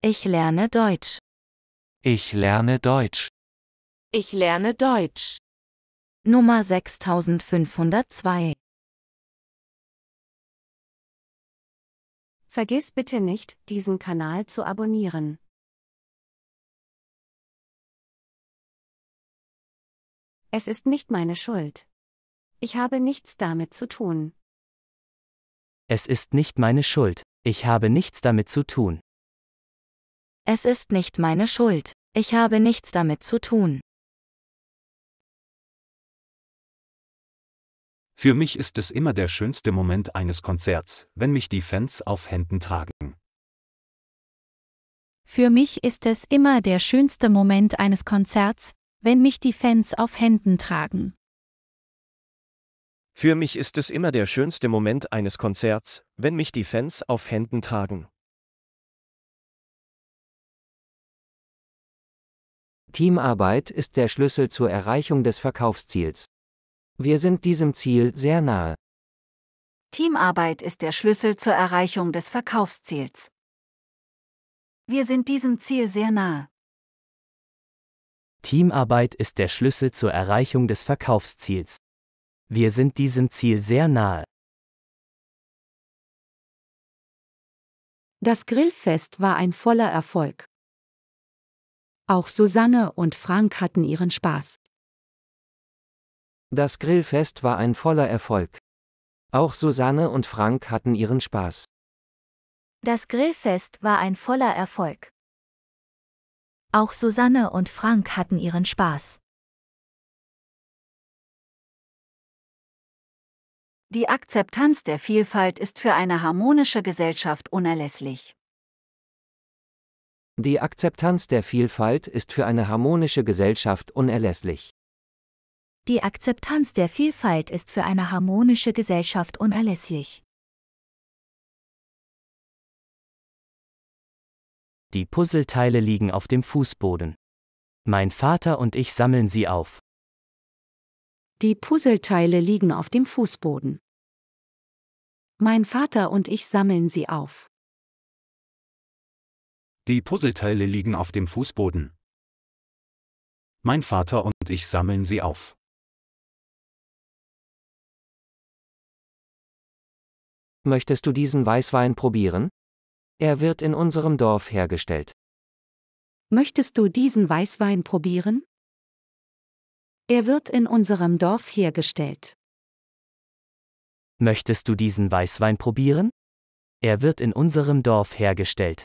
Ich lerne Deutsch. Ich lerne Deutsch. Ich lerne Deutsch. Nummer 6502. Vergiss bitte nicht, diesen Kanal zu abonnieren. Es ist nicht meine Schuld. Ich habe nichts damit zu tun. Es ist nicht meine Schuld. Ich habe nichts damit zu tun. Es ist nicht meine Schuld. Ich habe nichts damit zu tun. Für mich ist es immer der schönste Moment eines Konzerts, wenn mich die Fans auf Händen tragen. Für mich ist es immer der schönste Moment eines Konzerts, wenn mich die Fans auf Händen tragen. Für mich ist es immer der schönste Moment eines Konzerts, wenn mich die Fans auf Händen tragen. Teamarbeit ist der Schlüssel zur Erreichung des Verkaufsziels. Wir sind diesem Ziel sehr nahe. Teamarbeit ist der Schlüssel zur Erreichung des Verkaufsziels. Wir sind diesem Ziel sehr nahe. Teamarbeit ist der Schlüssel zur Erreichung des Verkaufsziels. Wir sind diesem Ziel sehr nahe. Das Grillfest war ein voller Erfolg. Auch Susanne und Frank hatten ihren Spaß. Das Grillfest war ein voller Erfolg. Auch Susanne und Frank hatten ihren Spaß. Das Grillfest war ein voller Erfolg. Auch Susanne und Frank hatten ihren Spaß. Die Akzeptanz der Vielfalt ist für eine harmonische Gesellschaft unerlässlich. Die Akzeptanz der Vielfalt ist für eine harmonische Gesellschaft unerlässlich. Die Akzeptanz der Vielfalt ist für eine harmonische Gesellschaft unerlässlich. Die Puzzleteile liegen auf dem Fußboden. Mein Vater und ich sammeln sie auf. Die Puzzleteile liegen auf dem Fußboden. Mein Vater und ich sammeln sie auf. Die Puzzleteile liegen auf dem Fußboden. Mein Vater und ich sammeln sie auf. Möchtest du diesen Weißwein probieren? Er wird in unserem Dorf hergestellt. Möchtest du diesen Weißwein probieren? Er wird in unserem Dorf hergestellt. Möchtest du diesen Weißwein probieren? Er wird in unserem Dorf hergestellt.